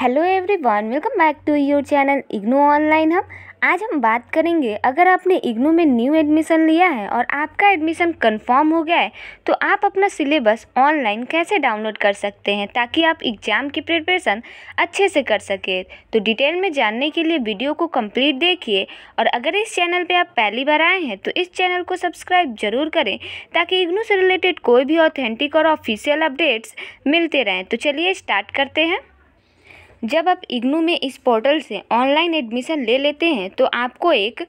hello everyone welcome back to your channel IGNOU online हम आज हम बात करेंगे अगर आपने इग्नू में न्यू एडमिशन लिया है और आपका एडमिशन कंफर्म हो गया है तो आप अपना सिलेबस ऑनलाइन कैसे डाउनलोड कर सकते हैं ताकि आप एग्ज़ाम की प्रिपरेशन अच्छे से कर सके तो डिटेल में जानने के लिए वीडियो को कंप्लीट देखिए और अगर इस चैनल पे आप पहली बार आए हैं तो इस चैनल को सब्सक्राइब जरूर करें ताकि इग्नू से रिलेटेड कोई भी ऑथेंटिक और ऑफिशियल अपडेट्स मिलते रहें तो चलिए स्टार्ट करते हैं जब आप इग्नू में इस पोर्टल से ऑनलाइन एडमिशन ले लेते हैं तो आपको एक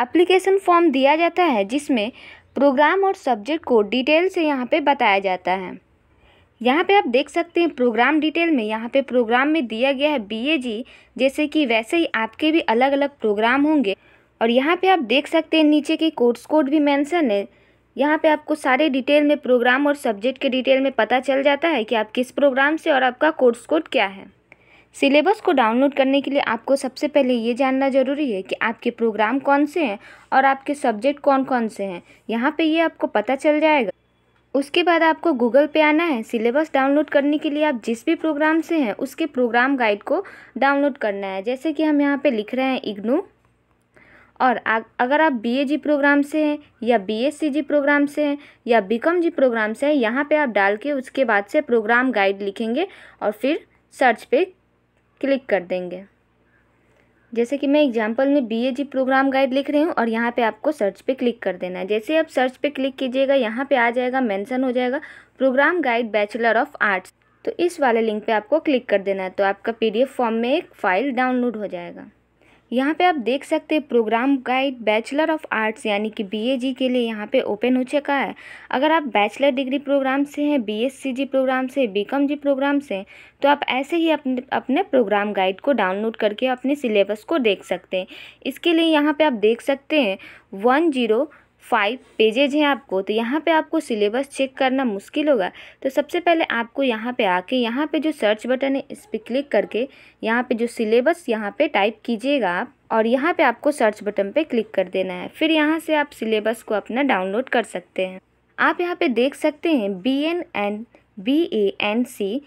अप्लीकेशन फॉर्म दिया जाता है जिसमें प्रोग्राम और सब्जेक्ट को डिटेल से यहाँ पे बताया जाता है यहाँ पे आप देख सकते हैं प्रोग्राम डिटेल में यहाँ पे प्रोग्राम में दिया गया है बीएजी जैसे कि वैसे ही आपके भी अलग अलग प्रोग्राम होंगे और यहाँ पे आप देख सकते हैं नीचे के कोर्स कोड भी मेंशन है यहाँ पे आपको सारे डिटेल में प्रोग्राम और सब्जेक्ट के डिटेल में पता चल जाता है कि आप किस प्रोग्राम से और आपका कोर्स कोड क्या है सिलेबस को डाउनलोड करने के लिए आपको सबसे पहले ये जानना ज़रूरी है कि आपके प्रोग्राम कौन से हैं और आपके सब्जेक्ट कौन कौन से हैं यहाँ पे ये आपको पता चल जाएगा उसके बाद आपको गूगल पे आना है सिलेबस डाउनलोड करने के लिए आप जिस भी प्रोग्राम से हैं उसके प्रोग्राम गाइड को डाउनलोड करना है जैसे कि हम यहाँ पर लिख रहे हैं इग्नू और अगर आप बी ए जी प्रोग्राम से हैं या B S C G programme से हैं या बी कॉम जी प्रोग्राम से हैं यहाँ पे आप डाल के उसके बाद से प्रोग्राम गाइड लिखेंगे और फिर सर्च पे क्लिक कर देंगे जैसे कि मैं एग्जांपल में B A G programme guide लिख रही हूँ और यहाँ पे आपको सर्च पे क्लिक कर देना है जैसे आप सर्च पे क्लिक कीजिएगा यहाँ पे आ जाएगा मेंशन हो जाएगा programme guide bachelor of arts तो इस वाले लिंक पे आपको क्लिक कर देना है तो आपका पीडीएफ फॉर्म में एक फ़ाइल डाउनलोड हो जाएगा यहाँ पे आप देख सकते हैं programme guide bachelor of arts यानी कि बीएजी के लिए यहाँ पे ओपन हो चुका है अगर आप बैचलर डिग्री प्रोग्राम से हैं बीएससीजी प्रोग्राम से बीकॉम जी प्रोग्राम से तो आप ऐसे ही अपने अपने प्रोग्राम गाइड को डाउनलोड करके अपने सिलेबस को देख सकते हैं इसके लिए यहाँ पर आप देख सकते हैं वन जीरो फाइव पेजेज हैं आपको तो यहाँ पे आपको सिलेबस चेक करना मुश्किल होगा तो सबसे पहले आपको यहाँ पे आके यहाँ पे जो सर्च बटन है इस पर क्लिक करके यहाँ पे जो सिलेबस यहाँ पे टाइप कीजिएगा आप और यहाँ पे आपको सर्च बटन पे क्लिक कर देना है फिर यहाँ से आप सिलेबस को अपना डाउनलोड कर सकते हैं आप यहाँ पे देख सकते हैं B N N B A N C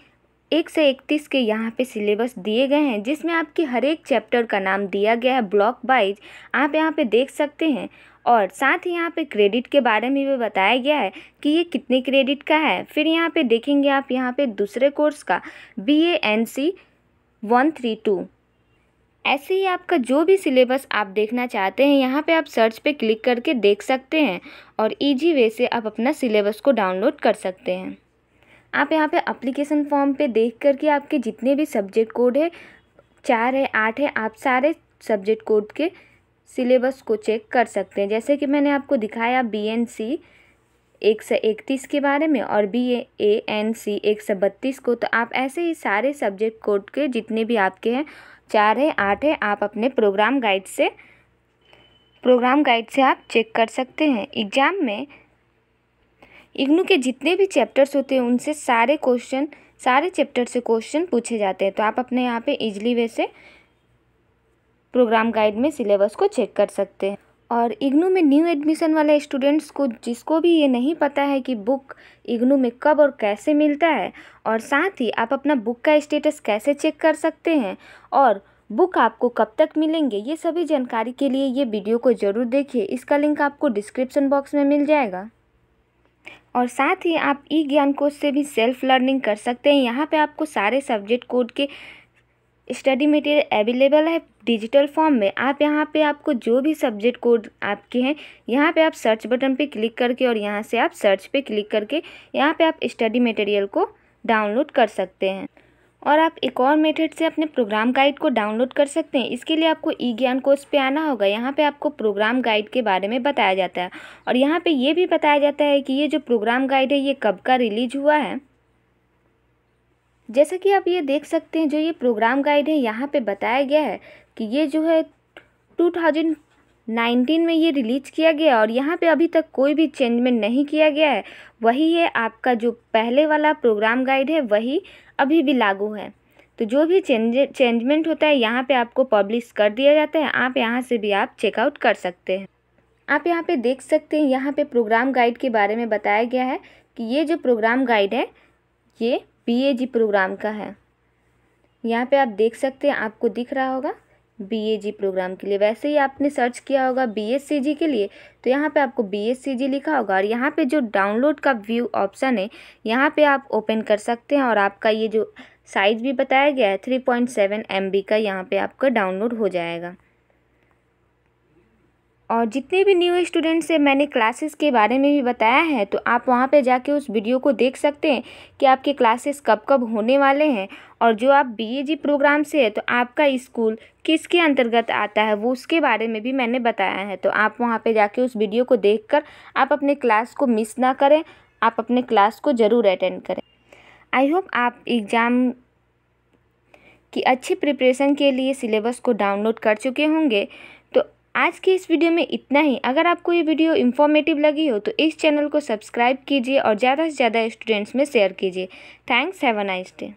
एक से इकतीस के यहाँ पे सिलेबस दिए गए हैं जिसमें आपकी हर एक चैप्टर का नाम दिया गया है ब्लॉक वाइज आप यहाँ पे देख सकते हैं और साथ ही यहाँ पे क्रेडिट के बारे में भी बताया गया है कि ये कितने क्रेडिट का है फिर यहाँ पे देखेंगे आप यहाँ पे दूसरे कोर्स का B A N C one three two ऐसे ही आपका जो भी सिलेबस आप देखना चाहते हैं यहाँ पे आप सर्च पे क्लिक करके देख सकते हैं और ईजी वे से आप अपना सिलेबस को डाउनलोड कर सकते हैं आप यहाँ पे अप्लीकेशन फॉर्म पे देख करके आपके जितने भी सब्जेक्ट कोड है चार है आठ है आप सारे सब्जेक्ट कोड के सिलेबस को चेक कर सकते हैं जैसे कि मैंने आपको दिखाया बी एन सी एक सौ इकतीस के बारे में और बी ए एन सी एक सौ बत्तीस को तो आप ऐसे ही सारे सब्जेक्ट कोड के जितने भी आपके हैं चार है आठ है आप अपने प्रोग्राम गाइड से प्रोग्राम गाइड से आप चेक कर सकते हैं एग्ज़ाम में इग्नू के जितने भी चैप्टर्स होते हैं उनसे सारे क्वेश्चन सारे चैप्टर से क्वेश्चन पूछे जाते हैं तो आप अपने यहाँ पे इजली वे से प्रोग्राम गाइड में सिलेबस को चेक कर सकते हैं और इग्नू में न्यू एडमिशन वाले स्टूडेंट्स को जिसको भी ये नहीं पता है कि बुक इग्नू में कब और कैसे मिलता है और साथ ही आप अपना बुक का स्टेटस कैसे चेक कर सकते हैं और बुक आपको कब तक मिलेंगे ये सभी जानकारी के लिए ये वीडियो को ज़रूर देखिए इसका लिंक आपको डिस्क्रिप्शन बॉक्स में मिल जाएगा और साथ ही आप ई ज्ञान कोर्स से भी सेल्फ लर्निंग कर सकते हैं यहाँ पे आपको सारे सब्जेक्ट कोड के स्टडी मटेरियल अवेलेबल है डिजिटल फॉर्म में आप यहाँ पे आपको जो भी सब्जेक्ट कोड आपके हैं यहाँ पे आप सर्च बटन पे क्लिक करके और यहाँ से आप सर्च पे क्लिक करके यहाँ पे आप स्टडी मटेरियल को डाउनलोड कर सकते हैं और आप एक और मेथड से अपने प्रोग्राम गाइड को डाउनलोड कर सकते हैं इसके लिए आपको ई ज्ञान कोर्स पे आना होगा यहाँ पे आपको प्रोग्राम गाइड के बारे में बताया जाता है और यहाँ पे ये भी बताया जाता है कि ये जो प्रोग्राम गाइड है ये कब का रिलीज हुआ है जैसा कि आप ये देख सकते हैं जो ये प्रोग्राम गाइड है यहाँ पे बताया गया है कि ये जो है 2019 में ये रिलीज किया गया और यहाँ पे अभी तक कोई भी चेंजमेंट नहीं किया गया है वही है आपका जो पहले वाला प्रोग्राम गाइड है वही अभी भी लागू है तो जो भी चेंज चेंजमेंट होता है यहाँ पे आपको पब्लिश कर दिया जाता है आप यहाँ से भी आप चेकआउट कर सकते हैं आप यहाँ पे देख सकते हैं यहाँ पे प्रोग्राम गाइड के बारे में बताया गया है कि ये जो प्रोग्राम गाइड है ये बीएजी प्रोग्राम का है यहाँ पे आप देख सकते हैं आपको दिख रहा होगा बीएजी प्रोग्राम के लिए वैसे ही आपने सर्च किया होगा बीएससीजी के लिए तो यहाँ पे आपको बीएससीजी लिखा होगा और यहाँ पे जो डाउनलोड का व्यू ऑप्शन है यहाँ पे आप ओपन कर सकते हैं और आपका ये जो साइज़ भी बताया गया है three point seven M B का यहाँ पे आपका डाउनलोड हो जाएगा और जितने भी न्यू स्टूडेंट्स से मैंने क्लासेस के बारे में भी बताया है तो आप वहाँ पे जाके उस वीडियो को देख सकते हैं कि आपके क्लासेस कब कब होने वाले हैं और जो आप बीएजी प्रोग्राम से है तो आपका स्कूल किसके अंतर्गत आता है वो उसके बारे में भी मैंने बताया है तो आप वहाँ पे जाके उस वीडियो को कर आप अपने क्लास को मिस ना करें आप अपने क्लास को ज़रूर अटेंड करें आई होप आप एग्ज़ाम की अच्छी प्रिपरेशन के लिए सिलेबस को डाउनलोड कर चुके होंगे आज की इस वीडियो में इतना ही अगर आपको ये वीडियो इन्फॉर्मेटिव लगी हो तो इस चैनल को सब्सक्राइब कीजिए और ज़्यादा से ज़्यादा स्टूडेंट्स में शेयर कीजिए thanks have a nice day